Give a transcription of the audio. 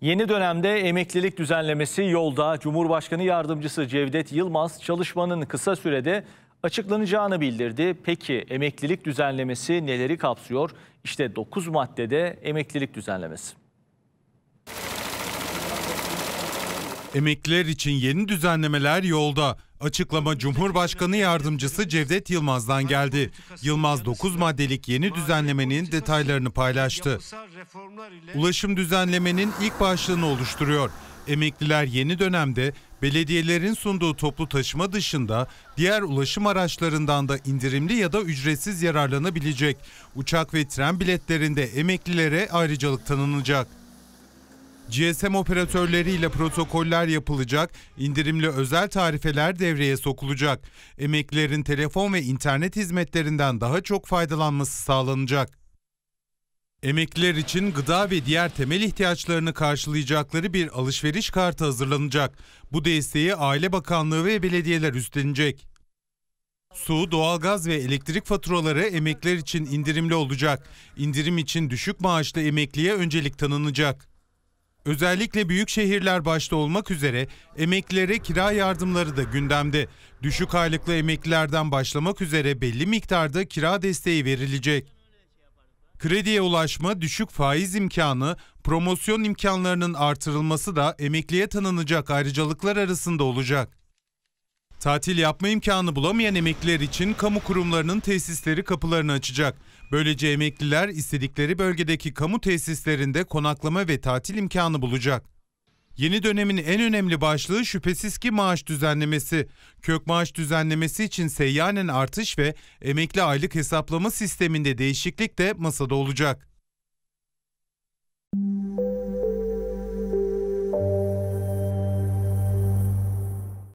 Yeni dönemde emeklilik düzenlemesi yolda. Cumhurbaşkanı Yardımcısı Cevdet Yılmaz çalışmanın kısa sürede açıklanacağını bildirdi. Peki emeklilik düzenlemesi neleri kapsıyor? İşte 9 maddede emeklilik düzenlemesi. Emekliler için yeni düzenlemeler yolda. Açıklama Cumhurbaşkanı Yardımcısı Cevdet Yılmaz'dan geldi. Yılmaz 9 maddelik yeni düzenlemenin detaylarını paylaştı. Ulaşım düzenlemenin ilk başlığını oluşturuyor. Emekliler yeni dönemde belediyelerin sunduğu toplu taşıma dışında diğer ulaşım araçlarından da indirimli ya da ücretsiz yararlanabilecek. Uçak ve tren biletlerinde emeklilere ayrıcalık tanınacak. GSM operatörleriyle protokoller yapılacak, indirimli özel tarifeler devreye sokulacak. Emeklilerin telefon ve internet hizmetlerinden daha çok faydalanması sağlanacak. Emekliler için gıda ve diğer temel ihtiyaçlarını karşılayacakları bir alışveriş kartı hazırlanacak. Bu desteği Aile Bakanlığı ve belediyeler üstlenecek. Su, doğalgaz ve elektrik faturaları emekliler için indirimli olacak. İndirim için düşük maaşlı emekliye öncelik tanınacak. Özellikle büyük şehirler başta olmak üzere emeklilere kira yardımları da gündemde. Düşük aylıklı emeklilerden başlamak üzere belli miktarda kira desteği verilecek. Krediye ulaşma, düşük faiz imkanı, promosyon imkanlarının artırılması da emekliye tanınacak ayrıcalıklar arasında olacak. Tatil yapma imkanı bulamayan emekliler için kamu kurumlarının tesisleri kapılarını açacak. Böylece emekliler istedikleri bölgedeki kamu tesislerinde konaklama ve tatil imkanı bulacak. Yeni dönemin en önemli başlığı şüphesiz ki maaş düzenlemesi. Kök maaş düzenlemesi için seyyanen artış ve emekli aylık hesaplama sisteminde değişiklik de masada olacak.